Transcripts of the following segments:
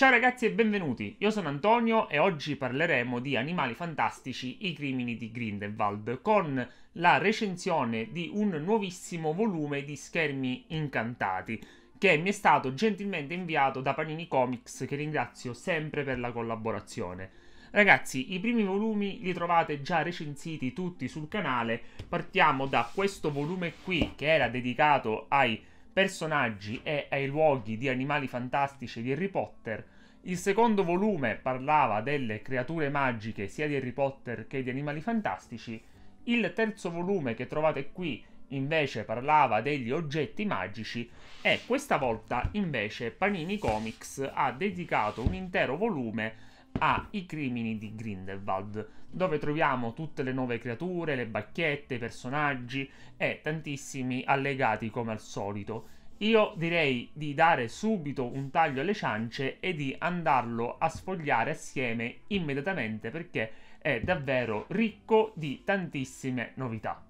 Ciao ragazzi e benvenuti, io sono Antonio e oggi parleremo di Animali Fantastici, i crimini di Grindelwald, con la recensione di un nuovissimo volume di Schermi Incantati, che mi è stato gentilmente inviato da Panini Comics, che ringrazio sempre per la collaborazione. Ragazzi, i primi volumi li trovate già recensiti tutti sul canale, partiamo da questo volume qui che era dedicato ai personaggi e ai luoghi di animali fantastici di Harry Potter. Il secondo volume parlava delle creature magiche sia di Harry Potter che di animali fantastici. Il terzo volume che trovate qui invece parlava degli oggetti magici e questa volta invece Panini Comics ha dedicato un intero volume a I crimini di Grindelwald, dove troviamo tutte le nuove creature, le bacchette, i personaggi e tantissimi allegati come al solito. Io direi di dare subito un taglio alle ciance e di andarlo a sfogliare assieme immediatamente perché è davvero ricco di tantissime novità.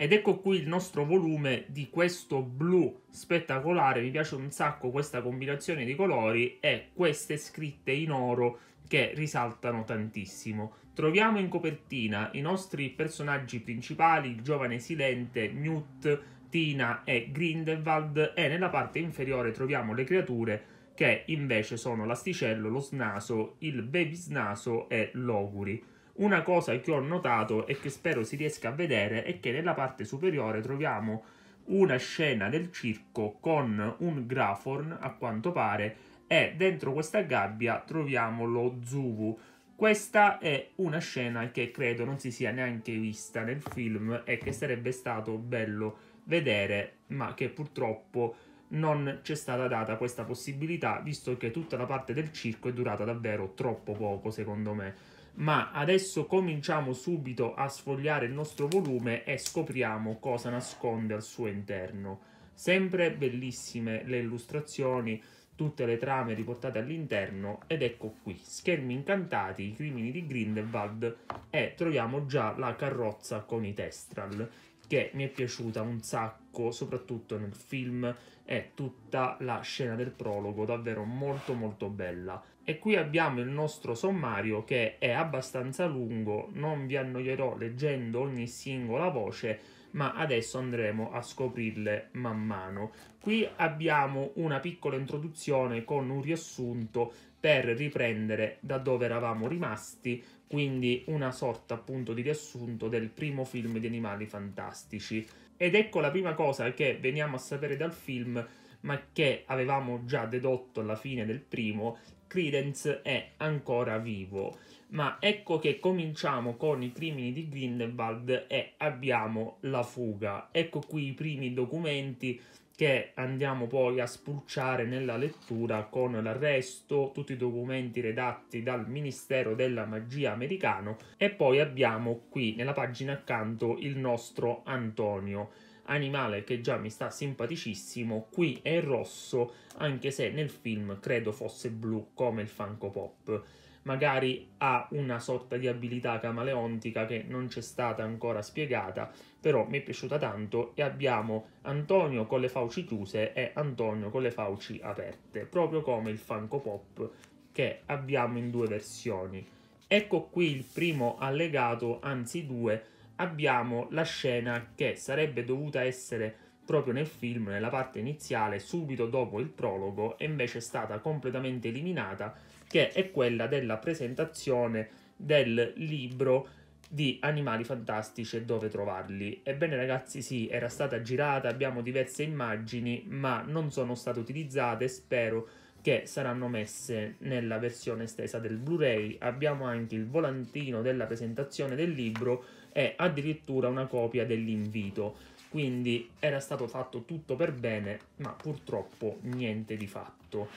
Ed ecco qui il nostro volume di questo blu spettacolare, mi piace un sacco questa combinazione di colori e queste scritte in oro che risaltano tantissimo. Troviamo in copertina i nostri personaggi principali, il giovane Silente, Newt, Tina e Grindelwald e nella parte inferiore troviamo le creature che invece sono l'asticello, lo snaso, il baby snaso e l'oguri. Una cosa che ho notato e che spero si riesca a vedere è che nella parte superiore troviamo una scena del circo con un Graforn, a quanto pare, e dentro questa gabbia troviamo lo Zuvu. Questa è una scena che credo non si sia neanche vista nel film e che sarebbe stato bello vedere, ma che purtroppo non c'è stata data questa possibilità, visto che tutta la parte del circo è durata davvero troppo poco, secondo me. Ma adesso cominciamo subito a sfogliare il nostro volume e scopriamo cosa nasconde al suo interno. Sempre bellissime le illustrazioni, tutte le trame riportate all'interno ed ecco qui, schermi incantati, i crimini di Grindelwald e troviamo già la carrozza con i Testral che mi è piaciuta un sacco, soprattutto nel film e tutta la scena del prologo davvero molto molto bella. E qui abbiamo il nostro sommario che è abbastanza lungo, non vi annoierò leggendo ogni singola voce, ma adesso andremo a scoprirle man mano. Qui abbiamo una piccola introduzione con un riassunto per riprendere da dove eravamo rimasti, quindi una sorta appunto di riassunto del primo film di Animali Fantastici. Ed ecco la prima cosa che veniamo a sapere dal film, ma che avevamo già dedotto alla fine del primo, Credence è ancora vivo ma ecco che cominciamo con i crimini di Grindelwald e abbiamo la fuga. Ecco qui i primi documenti che andiamo poi a spulciare nella lettura con l'arresto, tutti i documenti redatti dal Ministero della Magia americano e poi abbiamo qui nella pagina accanto il nostro Antonio animale che già mi sta simpaticissimo, qui è rosso anche se nel film credo fosse blu come il Funko Pop magari ha una sorta di abilità camaleontica che non c'è stata ancora spiegata, però mi è piaciuta tanto e abbiamo Antonio con le fauci chiuse e Antonio con le fauci aperte, proprio come il Funko Pop che abbiamo in due versioni. Ecco qui il primo allegato, anzi due, abbiamo la scena che sarebbe dovuta essere proprio nel film, nella parte iniziale, subito dopo il prologo, e invece è stata completamente eliminata che è quella della presentazione del libro di animali fantastici e dove trovarli. Ebbene ragazzi sì, era stata girata, abbiamo diverse immagini, ma non sono state utilizzate, spero che saranno messe nella versione estesa del Blu-ray. Abbiamo anche il volantino della presentazione del libro e addirittura una copia dell'invito. Quindi era stato fatto tutto per bene, ma purtroppo niente di fatto.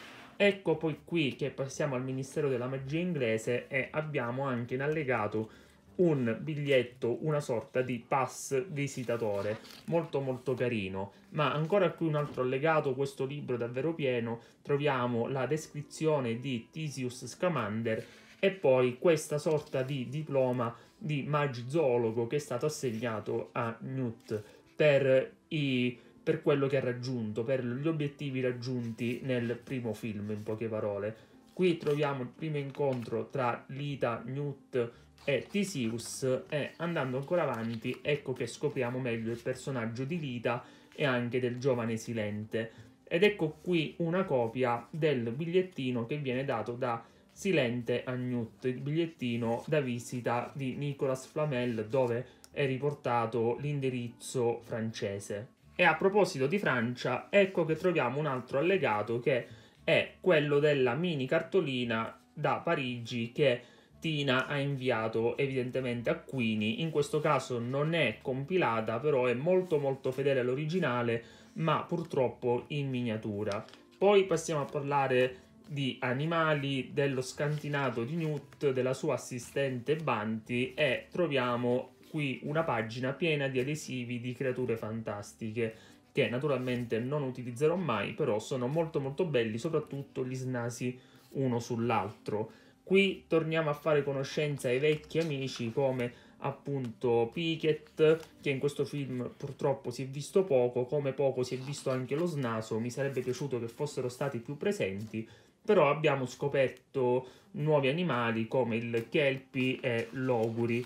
Ecco poi qui che passiamo al Ministero della Magia inglese e abbiamo anche in allegato un biglietto, una sorta di pass visitatore, molto molto carino. Ma ancora qui un altro allegato, questo libro davvero pieno, troviamo la descrizione di Tisius Scamander e poi questa sorta di diploma di magizoologo che è stato assegnato a Newt per i per quello che ha raggiunto, per gli obiettivi raggiunti nel primo film, in poche parole. Qui troviamo il primo incontro tra Lita, Newt e Tisius e andando ancora avanti ecco che scopriamo meglio il personaggio di Lita e anche del giovane Silente. Ed ecco qui una copia del bigliettino che viene dato da Silente a Newt, il bigliettino da visita di Nicolas Flamel dove è riportato l'indirizzo francese. E a proposito di Francia, ecco che troviamo un altro allegato che è quello della mini cartolina da Parigi che Tina ha inviato evidentemente a Quini. In questo caso non è compilata, però è molto molto fedele all'originale, ma purtroppo in miniatura. Poi passiamo a parlare di animali, dello scantinato di Newt, della sua assistente Banti e troviamo qui una pagina piena di adesivi di creature fantastiche che naturalmente non utilizzerò mai, però sono molto molto belli, soprattutto gli snasi uno sull'altro. Qui torniamo a fare conoscenza ai vecchi amici come appunto Pickett, che in questo film purtroppo si è visto poco, come poco si è visto anche lo snaso, mi sarebbe piaciuto che fossero stati più presenti, però abbiamo scoperto nuovi animali come il Kelpie e l'Oguri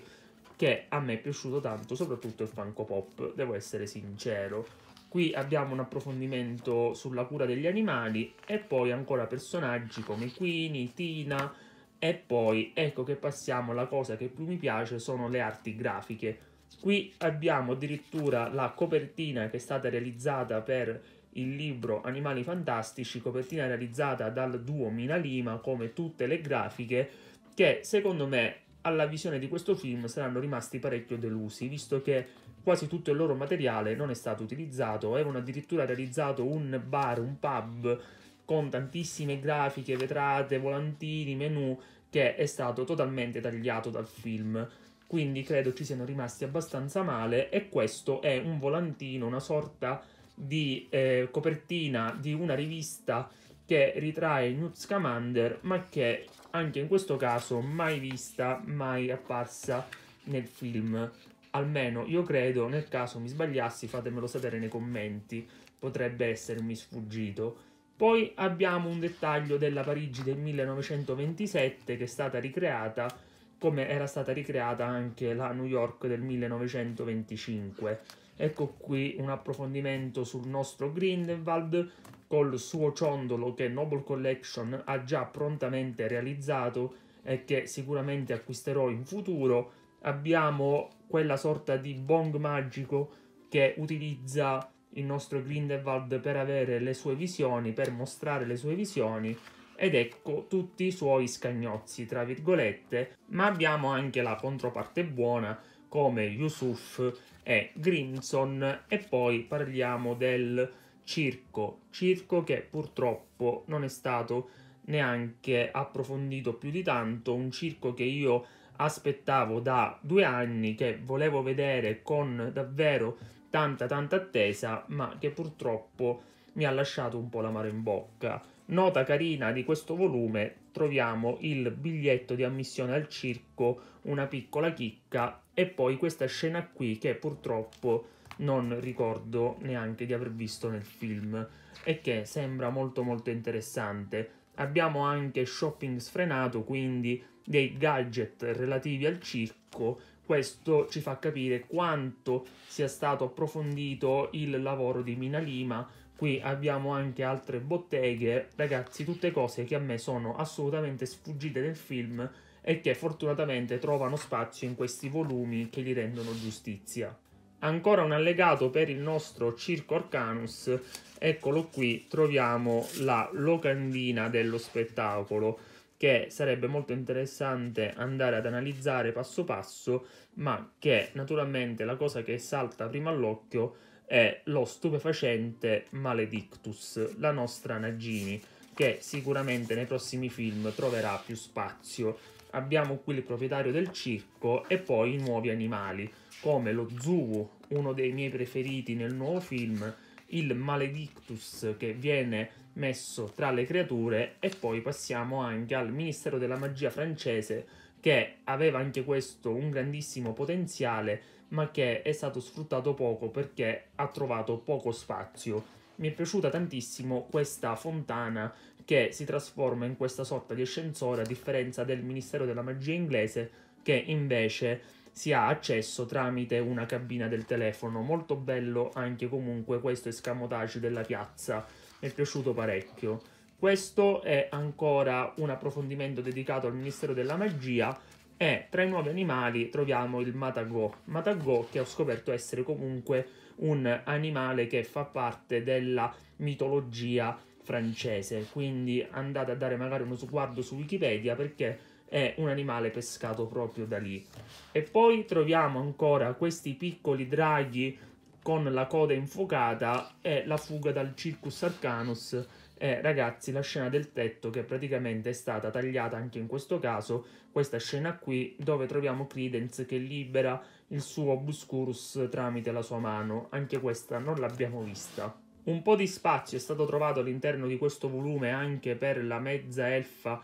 che a me è piaciuto tanto, soprattutto il Funko Pop, devo essere sincero. Qui abbiamo un approfondimento sulla cura degli animali e poi ancora personaggi come Queenie, Tina e poi ecco che passiamo alla cosa che più mi piace sono le arti grafiche. Qui abbiamo addirittura la copertina che è stata realizzata per il libro Animali Fantastici, copertina realizzata dal duo Mina Lima come tutte le grafiche che secondo me alla visione di questo film saranno rimasti parecchio delusi, visto che quasi tutto il loro materiale non è stato utilizzato, avevano addirittura realizzato un bar, un pub con tantissime grafiche, vetrate, volantini, menu che è stato totalmente tagliato dal film. Quindi credo ci siano rimasti abbastanza male e questo è un volantino, una sorta di eh, copertina di una rivista che ritrae Newt Scamander, ma che anche in questo caso mai vista, mai apparsa nel film. Almeno io credo, nel caso mi sbagliassi fatemelo sapere nei commenti, potrebbe essermi sfuggito. Poi abbiamo un dettaglio della Parigi del 1927 che è stata ricreata come era stata ricreata anche la New York del 1925. Ecco qui un approfondimento sul nostro Grindelwald col suo ciondolo che Noble Collection ha già prontamente realizzato e che sicuramente acquisterò in futuro, abbiamo quella sorta di bong magico che utilizza il nostro Grindelwald per avere le sue visioni, per mostrare le sue visioni ed ecco tutti i suoi scagnozzi, tra virgolette, ma abbiamo anche la controparte buona come Yusuf e Grimson e poi parliamo del circo, circo che purtroppo non è stato neanche approfondito più di tanto, un circo che io aspettavo da due anni, che volevo vedere con davvero tanta tanta attesa, ma che purtroppo mi ha lasciato un po' l'amaro in bocca. Nota carina di questo volume, troviamo il biglietto di ammissione al circo, una piccola chicca e poi questa scena qui che purtroppo non ricordo neanche di aver visto nel film e che sembra molto molto interessante. Abbiamo anche shopping sfrenato, quindi dei gadget relativi al circo. Questo ci fa capire quanto sia stato approfondito il lavoro di Mina Lima. Qui abbiamo anche altre botteghe, ragazzi, tutte cose che a me sono assolutamente sfuggite nel film e che fortunatamente trovano spazio in questi volumi che gli rendono giustizia ancora un allegato per il nostro Circo arcanus Eccolo qui, troviamo la locandina dello spettacolo che sarebbe molto interessante andare ad analizzare passo passo, ma che naturalmente la cosa che salta prima all'occhio è lo stupefacente Maledictus, la nostra Nagini, che sicuramente nei prossimi film troverà più spazio. Abbiamo qui il proprietario del circo e poi i nuovi animali come lo Zuu, uno dei miei preferiti nel nuovo film, il Maledictus che viene messo tra le creature e poi passiamo anche al Ministero della Magia francese che aveva anche questo un grandissimo potenziale ma che è stato sfruttato poco perché ha trovato poco spazio. Mi è piaciuta tantissimo questa fontana che si trasforma in questa sorta di ascensore a differenza del Ministero della Magia inglese che invece si ha accesso tramite una cabina del telefono. Molto bello anche comunque questo escamotage della piazza, mi è piaciuto parecchio. Questo è ancora un approfondimento dedicato al Ministero della Magia e tra i nuovi animali troviamo il Matagò. Matagò che ho scoperto essere comunque un animale che fa parte della mitologia francese, quindi andate a dare magari uno sguardo su Wikipedia perché è un animale pescato proprio da lì. E poi troviamo ancora questi piccoli draghi con la coda infuocata e la fuga dal Circus Arcanus. E ragazzi, la scena del tetto che praticamente è stata tagliata anche in questo caso, questa scena qui dove troviamo Credence che libera il suo Obscurus tramite la sua mano, anche questa non l'abbiamo vista. Un po' di spazio è stato trovato all'interno di questo volume anche per la mezza elfa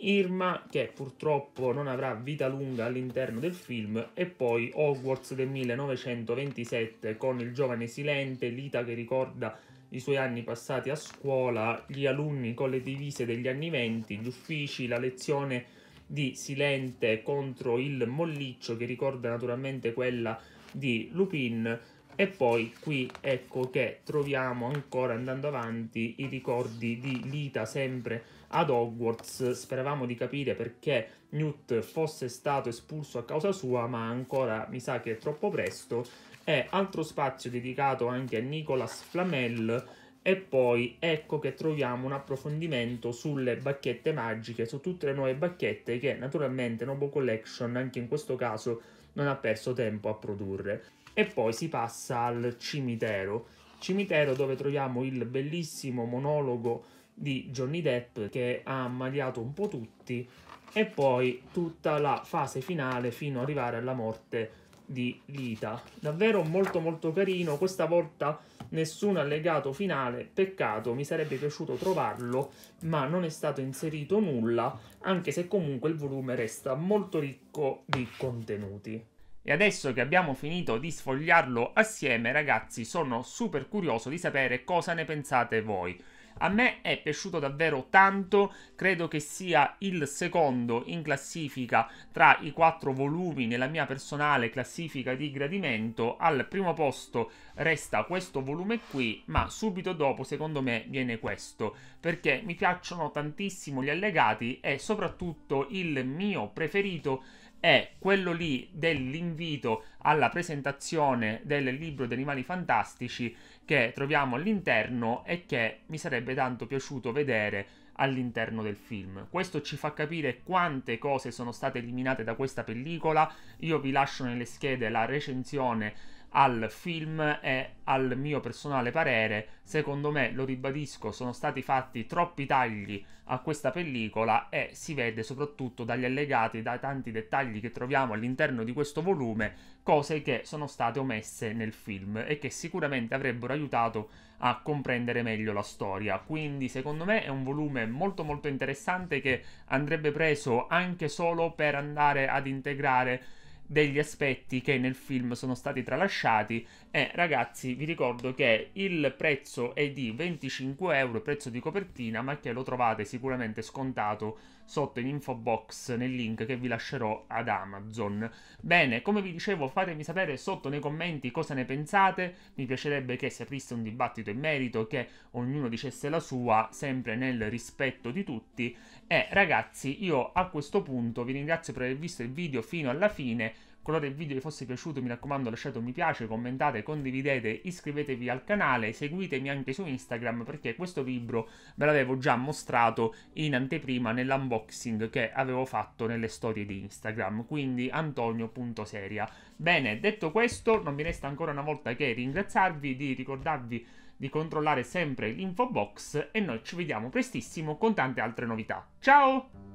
Irma, che purtroppo non avrà vita lunga all'interno del film, e poi Hogwarts del 1927 con il giovane silente, Lita che ricorda i suoi anni passati a scuola, gli alunni con le divise degli anni venti, gli uffici, la lezione di Silente contro il molliccio che ricorda naturalmente quella di Lupin e poi qui ecco che troviamo ancora andando avanti i ricordi di Lita sempre ad Hogwarts. Speravamo di capire perché Newt fosse stato espulso a causa sua, ma ancora mi sa che è troppo presto. E altro spazio dedicato anche a Nicolas Flamel. E poi ecco che troviamo un approfondimento sulle bacchette magiche, su tutte le nuove bacchette che naturalmente Nobo Collection anche in questo caso non ha perso tempo a produrre. E poi si passa al cimitero, cimitero dove troviamo il bellissimo monologo di Johnny Depp che ha ammaliato un po' tutti e poi tutta la fase finale fino ad arrivare alla morte di Lita. Davvero molto molto carino, questa volta nessun allegato finale, peccato, mi sarebbe piaciuto trovarlo, ma non è stato inserito nulla, anche se comunque il volume resta molto ricco di contenuti. E adesso che abbiamo finito di sfogliarlo assieme, ragazzi, sono super curioso di sapere cosa ne pensate voi. A me è piaciuto davvero tanto, credo che sia il secondo in classifica tra i quattro volumi nella mia personale classifica di gradimento. Al primo posto resta questo volume qui, ma subito dopo secondo me viene questo, perché mi piacciono tantissimo gli allegati e soprattutto il mio preferito è quello lì dell'invito alla presentazione del libro di animali fantastici che troviamo all'interno e che mi sarebbe tanto piaciuto vedere all'interno del film. Questo ci fa capire quante cose sono state eliminate da questa pellicola. Io vi lascio nelle schede la recensione al film e al mio personale parere, secondo me, lo ribadisco, sono stati fatti troppi tagli a questa pellicola e si vede soprattutto dagli allegati, dai tanti dettagli che troviamo all'interno di questo volume, cose che sono state omesse nel film e che sicuramente avrebbero aiutato a comprendere meglio la storia. Quindi, secondo me, è un volume molto molto interessante che andrebbe preso anche solo per andare ad integrare degli aspetti che nel film sono stati tralasciati e eh, ragazzi vi ricordo che il prezzo è di 25 euro prezzo di copertina ma che lo trovate sicuramente scontato sotto in info box nel link che vi lascerò ad Amazon. Bene, come vi dicevo, fatemi sapere sotto nei commenti cosa ne pensate. Mi piacerebbe che si aprisse un dibattito in merito, che ognuno dicesse la sua, sempre nel rispetto di tutti. E ragazzi, io a questo punto vi ringrazio per aver visto il video fino alla fine Qualora il video vi fosse piaciuto mi raccomando lasciate un mi piace, commentate, condividete, iscrivetevi al canale, seguitemi anche su Instagram perché questo libro ve l'avevo già mostrato in anteprima nell'unboxing che avevo fatto nelle storie di Instagram, quindi antonio.seria. Bene, detto questo non mi resta ancora una volta che ringraziarvi, di ricordarvi di controllare sempre l'info box e noi ci vediamo prestissimo con tante altre novità. Ciao!